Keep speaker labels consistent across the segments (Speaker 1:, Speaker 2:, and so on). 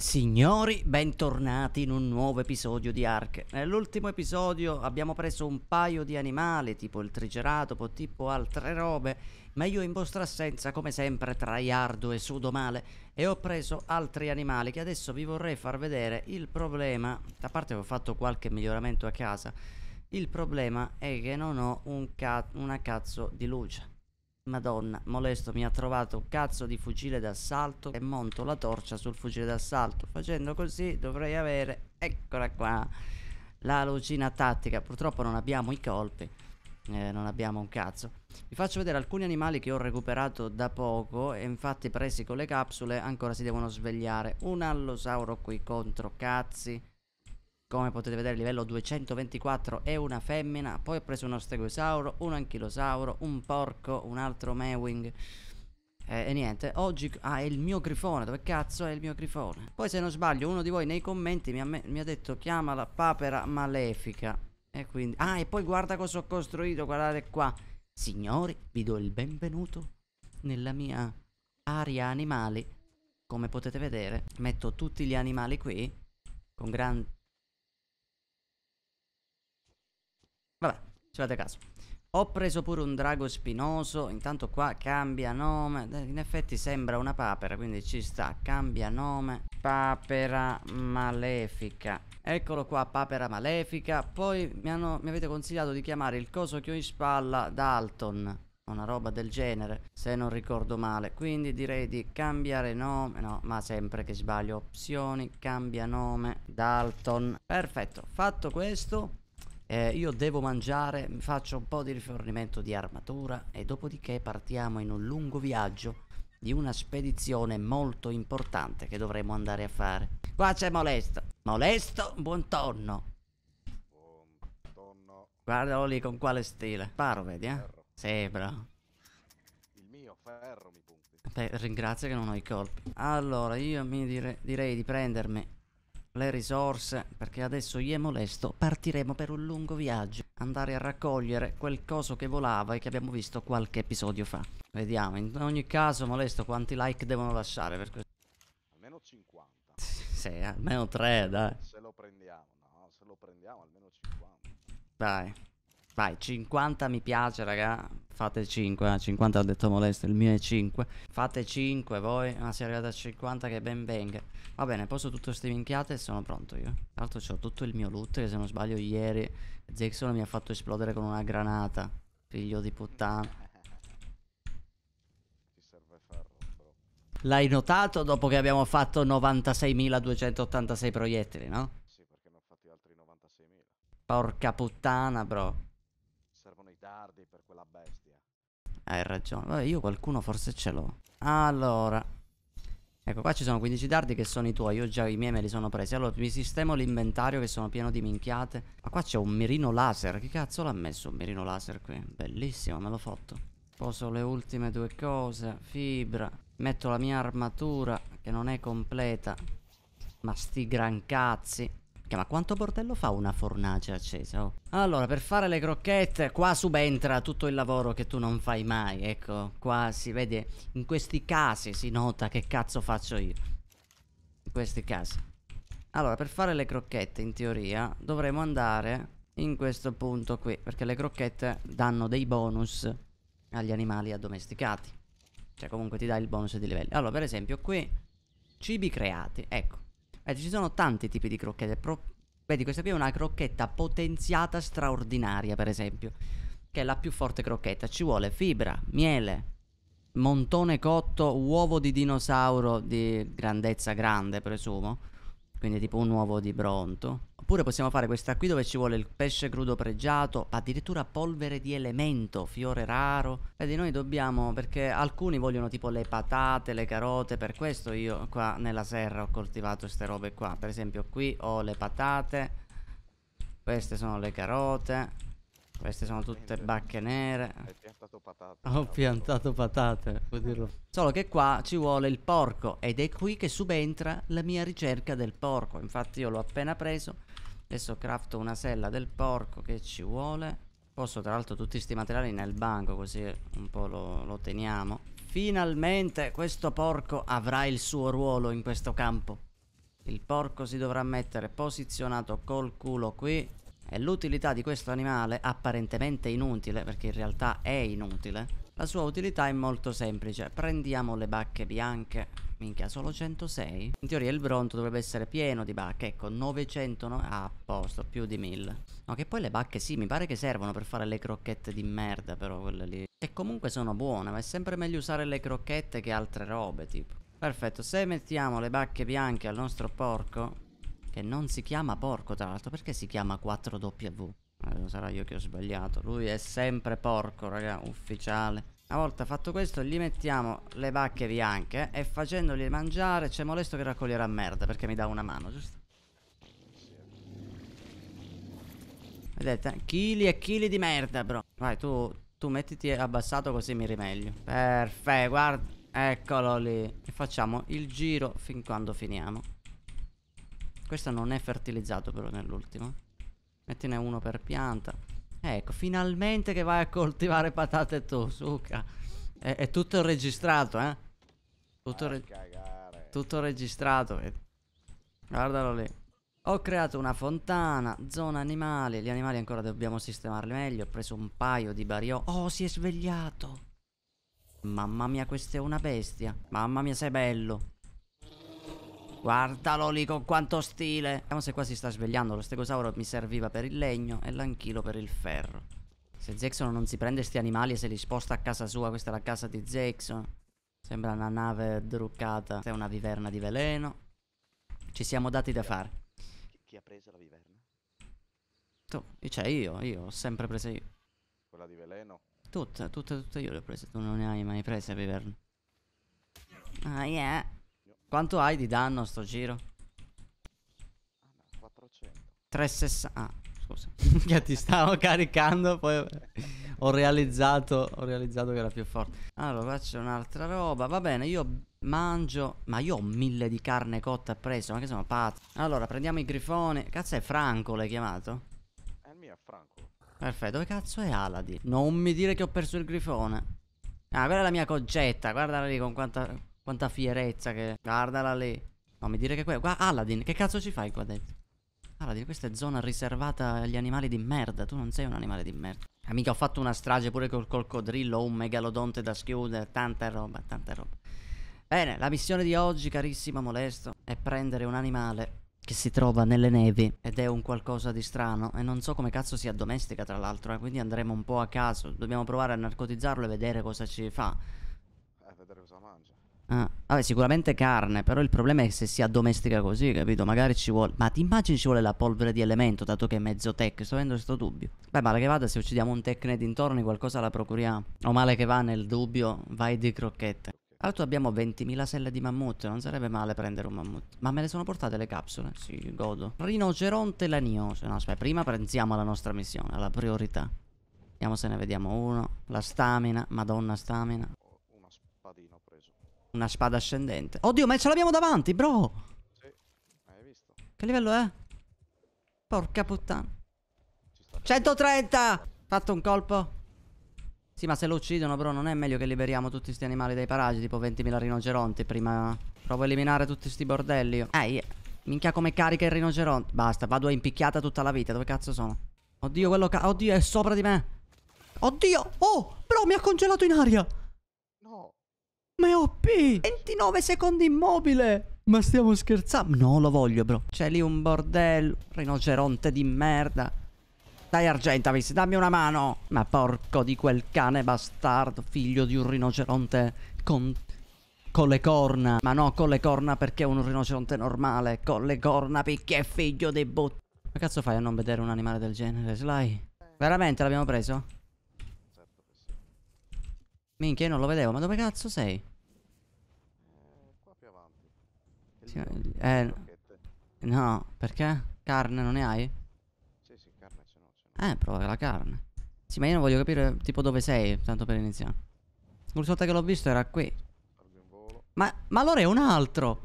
Speaker 1: Signori, bentornati in un nuovo episodio di Ark. Nell'ultimo eh, episodio abbiamo preso un paio di animali, tipo il triceratopo, tipo altre robe, ma io in vostra assenza, come sempre, traiardo e sudo male, e ho preso altri animali che adesso vi vorrei far vedere. Il problema, a parte che ho fatto qualche miglioramento a casa, il problema è che non ho un ca una cazzo di luce. Madonna, molesto mi ha trovato un cazzo di fucile d'assalto e monto la torcia sul fucile d'assalto. Facendo così dovrei avere, eccola qua, la lucina tattica. Purtroppo non abbiamo i colpi, eh, non abbiamo un cazzo. Vi faccio vedere alcuni animali che ho recuperato da poco e infatti presi con le capsule ancora si devono svegliare. Un allosauro qui contro cazzi. Come potete vedere livello 224 è una femmina, poi ho preso uno stegosauro, un anchilosauro, un porco, un altro mewing. Eh, e niente, oggi... Ah, è il mio grifone, dove cazzo è il mio grifone? Poi se non sbaglio uno di voi nei commenti mi ha, mi ha detto chiamala papera malefica. E quindi... Ah, e poi guarda cosa ho costruito, guardate qua. Signori, vi do il benvenuto nella mia aria animali. Come potete vedere, metto tutti gli animali qui, con gran Ci fate caso. Ho preso pure un drago spinoso, intanto qua cambia nome, eh, in effetti sembra una papera, quindi ci sta, cambia nome, papera malefica. Eccolo qua, papera malefica, poi mi, hanno, mi avete consigliato di chiamare il coso che ho in spalla Dalton, una roba del genere, se non ricordo male. Quindi direi di cambiare nome, no, ma sempre che sbaglio, opzioni, cambia nome, Dalton. Perfetto, fatto questo, eh, io devo mangiare, faccio un po' di rifornimento di armatura e dopodiché partiamo in un lungo viaggio di una spedizione molto importante che dovremo andare a fare. Qua c'è Molesto. Molesto, buon tonno. Buon tonno. Guardalo lì con quale stile. Paro, vedi, eh? Ferro. Sì, bravo. Il mio ferro mi punti. Beh, ringrazio che non ho i colpi. Allora, io mi dire direi di prendermi le risorse perché adesso gli è molesto, partiremo per un lungo viaggio, andare a raccogliere quel coso che volava e che abbiamo visto qualche episodio fa. Vediamo, in ogni caso molesto quanti like devono lasciare per questo. Almeno 50. sì, almeno 3, dai. Se lo prendiamo, no, se lo prendiamo almeno 50. Dai. Vai, 50 mi piace, raga. Fate 5, 50 eh. ho detto molesto, il mio è 5. Fate 5 voi, ma si è arrivati a 50 che ben venga. Va bene, posso tutto ste minchiate e sono pronto io. Tra l'altro ho tutto il mio loot che se non sbaglio ieri Jackson mi ha fatto esplodere con una granata. Figlio di puttana. L'hai notato dopo che abbiamo fatto 96.286 proiettili, no? Sì, perché ne ho fatti altri 96.000. Porca puttana, bro miliardi per quella bestia. Hai ragione. Vabbè, io qualcuno forse ce l'ho. Allora. Ecco, qua ci sono 15 dardi che sono i tuoi. Io già i miei me li sono presi. Allora, mi sistemo l'inventario che sono pieno di minchiate. Ma qua c'è un mirino laser. Che cazzo l'ha messo un mirino laser qui? Bellissimo, me l'ho fatto. Poso le ultime due cose. Fibra. Metto la mia armatura, che non è completa. Ma sti gran cazzi. Ma quanto bordello fa una fornace accesa? Oh. Allora, per fare le crocchette, qua subentra tutto il lavoro che tu non fai mai. Ecco, qua si vede, in questi casi si nota che cazzo faccio io. In questi casi. Allora, per fare le crocchette, in teoria, dovremo andare in questo punto qui. Perché le crocchette danno dei bonus agli animali addomesticati. Cioè, comunque ti dà il bonus di livelli. Allora, per esempio, qui, cibi creati. Ecco. Eh, ci sono tanti tipi di crocchette. Pro... Vedi, questa qui è una crocchetta potenziata straordinaria, per esempio, che è la più forte crocchetta. Ci vuole fibra, miele, montone cotto, uovo di dinosauro di grandezza grande, presumo quindi tipo un uovo di bronto. Oppure possiamo fare questa qui dove ci vuole il pesce crudo pregiato, addirittura polvere di elemento, fiore raro. Vedi, noi dobbiamo, perché alcuni vogliono tipo le patate, le carote, per questo io qua nella serra ho coltivato queste robe qua. Per esempio qui ho le patate, queste sono le carote, queste sono tutte bacche nere. Hai piantato patate. Ho piantato patate, puoi dirlo. Solo che qua ci vuole il porco ed è qui che subentra la mia ricerca del porco. Infatti io l'ho appena preso. Adesso crafto una sella del porco che ci vuole. Posso tra l'altro tutti questi materiali nel banco così un po' lo, lo teniamo. Finalmente questo porco avrà il suo ruolo in questo campo. Il porco si dovrà mettere posizionato col culo qui e l'utilità di questo animale apparentemente inutile, perché in realtà è inutile, la sua utilità è molto semplice. Prendiamo le bacche bianche. Minchia, solo 106? In teoria il bronto dovrebbe essere pieno di bacche. Ecco, 900... No? Ah, posto, più di 1000. No, che poi le bacche sì, mi pare che servono per fare le crocchette di merda, però quelle lì. Che comunque sono buone, ma è sempre meglio usare le crocchette che altre robe, tipo. Perfetto, se mettiamo le bacche bianche al nostro porco, che non si chiama porco tra l'altro, perché si chiama 4W? Eh, sarà io che ho sbagliato, lui è sempre porco raga, ufficiale. Una volta fatto questo gli mettiamo le bacche bianche e facendogli mangiare c'è molesto che raccoglierà merda perché mi dà una mano, giusto? Vedete? Chili e chili di merda, bro. Vai, tu, tu mettiti abbassato così mi rimeglio. Perfetto, guarda. Eccolo lì. E facciamo il giro fin quando finiamo. Questo non è fertilizzato però nell'ultimo. Mettine uno per pianta. Ecco, finalmente che vai a coltivare patate tu, suca. È, è tutto registrato, eh. Tutto, re tutto registrato, vedi. Guardalo lì. Ho creato una fontana, zona animali. Gli animali ancora dobbiamo sistemarli meglio. Ho preso un paio di bariò. Oh, si è svegliato. Mamma mia, questa è una bestia. Mamma mia, sei bello. Guardalo lì con quanto stile. Vediamo eh, se qua si sta svegliando. Lo stegosauro mi serviva per il legno e l'anchilo per il ferro. Se Jackson non si prende sti animali e se li sposta a casa sua, questa è la casa di Jackson. Sembra una nave druccata. Questa è una viverna di veleno. Ci siamo dati da fare. Chi ha preso la viverna? Tu, cioè io, io ho sempre preso io. Quella di veleno? Tutte, tutte, tutte io le ho prese. Tu non ne hai mai prese, viverna. Ah, yeah. Quanto hai di danno a sto giro? 400. 360. Ah, scusa. che ti stavo caricando, poi ho realizzato, ho realizzato che era più forte. Allora, qua c'è un'altra roba. Va bene, io mangio... Ma io ho mille di carne cotta preso, ma che sono pazzo. Allora, prendiamo i grifoni Cazzo è Franco, l'hai chiamato? È il mio, Franco. Perfetto, dove cazzo è Aladi? Non mi dire che ho perso il grifone. Ah, quella è la mia coggetta, guardala lì con quanta... Quanta fierezza che... Guardala lì. No, mi dire che quello... Guarda, Aladdin, che cazzo ci fai qua dentro? Aladdin, questa è zona riservata agli animali di merda. Tu non sei un animale di merda. Amica, ho fatto una strage pure col coccodrillo, un megalodonte da schiudere, tanta roba, tanta roba. Bene, la missione di oggi, carissima Molesto, è prendere un animale che si trova nelle nevi ed è un qualcosa di strano e non so come cazzo si addomestica tra l'altro, eh, quindi andremo un po' a caso, dobbiamo provare a narcotizzarlo e vedere cosa ci fa. Eh, vedere cosa mangia. Ah, vabbè, sicuramente carne, però il problema è se si addomestica così, capito? Magari ci vuole... Ma ti immagini ci vuole la polvere di elemento, dato che è mezzo tech? Sto avendo questo dubbio. Beh, male che vada, se uccidiamo un tech nei dintorni qualcosa la procuriamo. O male che va nel dubbio, vai di crocchette. Altro abbiamo 20.000 selle di mammut, non sarebbe male prendere un mammut. Ma me le sono portate le capsule? Sì, godo. Rinoceronte lanioso. No, aspetta, prima prendiamo la nostra missione, la priorità. Vediamo se ne vediamo uno. La stamina, madonna stamina paladino ho preso. Una spada ascendente. Oddio, ma ce l'abbiamo davanti, bro! Sì, hai visto. Che livello è? Porca puttana. 130! Fatto un colpo. Sì, ma se lo uccidono, bro, non è meglio che liberiamo tutti questi animali dai paragi, tipo 20.000 rinoceronti prima... Provo a eliminare tutti questi bordelli Ehi, minchia come carica il rinoceronte. Basta, vado a impicchiata tutta la vita. Dove cazzo sono? Oddio, quello ca... Oddio, è sopra di me. Oddio! Oh! Bro, mi ha congelato in aria! Ma è OP! 29 secondi immobile! Ma stiamo scherzando? No, lo voglio, bro. C'è lì un bordello. Rinoceronte di merda. Dai, Argentavis, dammi una mano. Ma porco di quel cane bastardo, figlio di un rinoceronte con... Con le corna. Ma no, con le corna perché è un rinoceronte normale. Con le corna perché è figlio dei bot... Ma cazzo fai a non vedere un animale del genere, Sly? Veramente l'abbiamo preso? Minchia, io non lo vedevo, ma dove cazzo sei? Eh, Qua più avanti. Sì, eh, no, perché? Carne non ne hai? Sì, sì, carne ce n'ho. Ce n'ho. Eh, prova la carne. Sì, ma io non voglio capire tipo dove sei, tanto per iniziare. L'ultima volta che l'ho visto era qui. Ma, ma allora è un altro.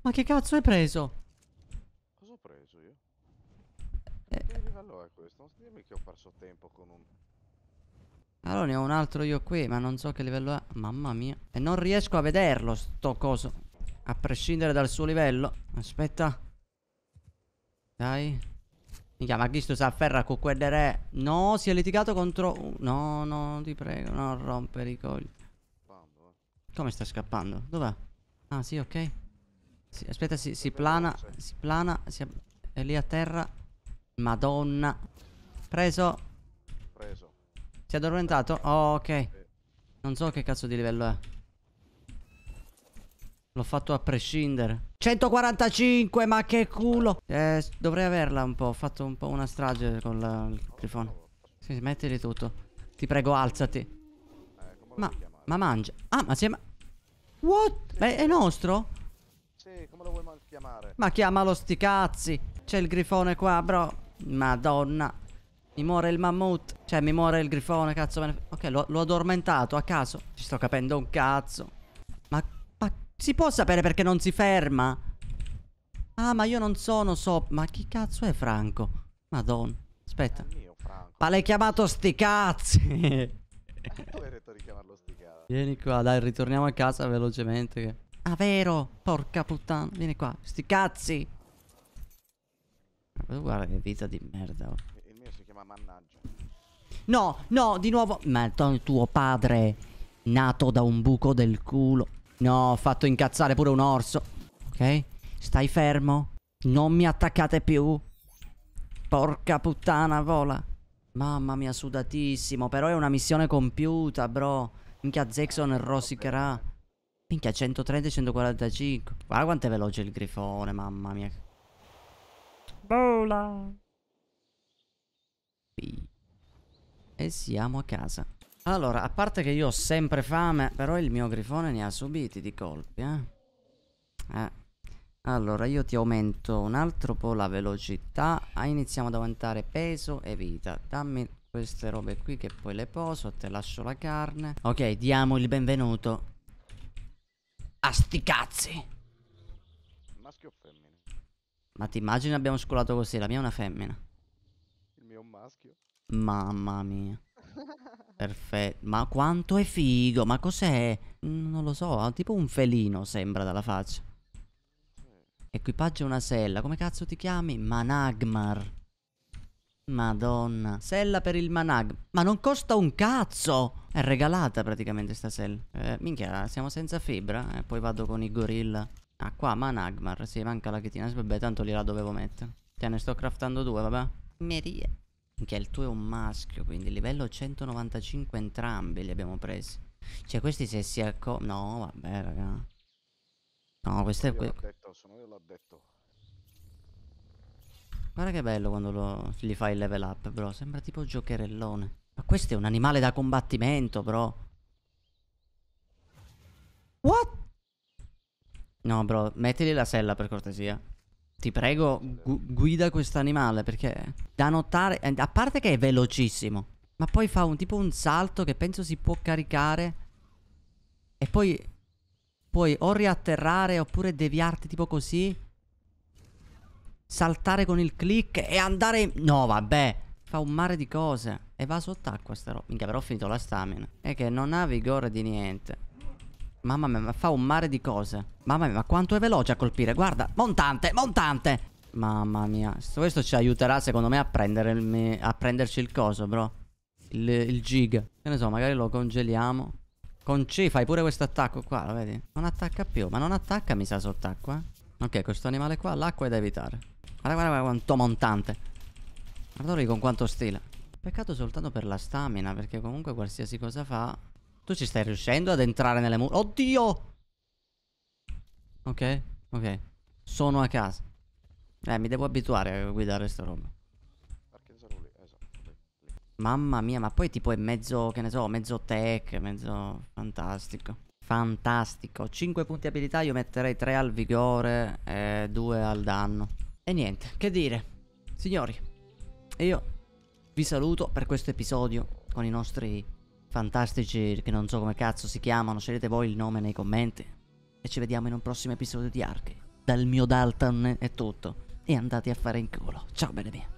Speaker 1: Ma che cazzo hai preso? Cosa ho preso io? Eh. Che livello è questo? Non dirmi che ho perso tempo con un allora ne ho un altro io qui ma non so che livello è Mamma mia E non riesco a vederlo sto coso A prescindere dal suo livello Aspetta Dai Minchia ma chi sto si afferra con quelle re No si è litigato contro No no ti prego non rompere i cogli Come sta scappando? Dov'è? Ah sì ok sì, Aspetta si, si plana Si plana si è lì a terra Madonna Preso si è addormentato? Oh, ok. Non so che cazzo di livello è. L'ho fatto a prescindere. 145, ma che culo. Eh, dovrei averla un po'. Ho fatto un po' una strage con la, il grifone. Sì, smettili tutto. Ti prego, alzati. Ma, ma mangia. Ah, ma si è... Ma What? Beh, è nostro? Sì, come lo vuoi chiamare? Ma chiamalo sti cazzi. C'è il grifone qua, bro. Madonna. Mi muore il mammut. Cioè, mi muore il grifone, cazzo. Ne... Ok, l'ho addormentato a caso. Ci sto capendo un cazzo. Ma, ma si può sapere perché non si ferma? Ah, ma io non sono so... Ma chi cazzo è Franco? Madonna. Aspetta. Mio, Franco. Ma l'hai chiamato sti cazzi. Come hai detto di chiamarlo sti
Speaker 2: cazzi? Vieni qua, dai,
Speaker 1: ritorniamo a casa velocemente. Che... Ah, vero? Porca puttana. Vieni qua. Sti cazzi. Guarda che vita di merda. Oh ma mannaggia. No, no, di nuovo. Ma tuo padre, nato da un buco del culo. No, ho fatto incazzare pure un orso. Ok? Stai fermo. Non mi attaccate più. Porca puttana, vola. Mamma mia, sudatissimo. Però è una missione compiuta, bro. Minchia, Zexon rosicherà. Minchia, 130 145. Guarda quanto è veloce il grifone, mamma mia. Vola. E siamo a casa. Allora, a parte che io ho sempre fame, però il mio grifone ne ha subiti di colpi, eh. eh. Allora, io ti aumento un altro po' la velocità. Ah, iniziamo ad aumentare peso e vita. Dammi queste robe qui che poi le poso, te lascio la carne. Ok, diamo il benvenuto. A sti cazzi! Maschio o femmina? Ma ti immagini abbiamo scolato così, la mia è una femmina maschio. Mamma mia. Perfetto. Ma quanto è figo. Ma cos'è? Mm, non lo so. Ah, tipo un felino sembra dalla faccia. Equipaggio una sella. Come cazzo ti chiami? Managmar. Madonna. Sella per il Managmar. Ma non costa un cazzo. È regalata praticamente sta sella. Eh, minchia, siamo senza fibra. Eh, poi vado con i gorilla. Ah, qua Managmar. Sì, manca la chitina. Vabbè, tanto lì la dovevo mettere. Te ne sto craftando due, vabbè. Meria. Minchia, il tuo è un maschio, quindi livello 195 entrambi li abbiamo presi. Cioè, questi se si acco... No, vabbè, raga. No, questo è... Que... Detto, sono io l'ho detto. Guarda che bello quando lo... gli fai il level up, bro. Sembra tipo giocherellone. Ma questo è un animale da combattimento, bro. What? No, bro, mettili la sella per cortesia. Ti prego, gu- guida questo animale perché da notare, eh, a parte che è velocissimo, ma poi fa un tipo un salto che penso si può caricare e poi puoi o riatterrare oppure deviarti tipo così, saltare con il click e andare... No vabbè, fa un mare di cose e va sott'acqua sta roba. Minchia però ho finito la stamina. È che non ha vigore di niente. Mamma mia, ma fa un mare di cose. Mamma mia, ma quanto è veloce a colpire. Guarda, montante, montante. Mamma mia. Questo ci aiuterà, secondo me, a, prendermi, a prenderci il coso, bro. Il, il gig. Che ne so, magari lo congeliamo. Con C fai pure questo attacco qua, lo vedi? Non attacca più, ma non attacca mi sa sott'acqua. Eh. Ok, questo animale qua, l'acqua è da evitare. Guarda, guarda, guarda quanto montante. Guarda lui con quanto stile. Peccato soltanto per la stamina, perché comunque qualsiasi cosa fa tu ci stai riuscendo ad entrare nelle mura? Oddio! Ok, ok. Sono a casa. Eh, mi devo abituare a guidare questa roba. Esatto, Mamma mia, ma poi tipo è mezzo, che ne so, mezzo tech, mezzo fantastico. Fantastico. 5 punti abilità, io metterei 3 al vigore e 2 al danno. E niente, che dire. Signori, io vi saluto per questo episodio con i nostri fantastici che non so come cazzo si chiamano, scegliete voi il nome nei commenti. E ci vediamo in un prossimo episodio di Arche. Dal mio Dalton è tutto. E andate a fare in culo. Ciao bene mia.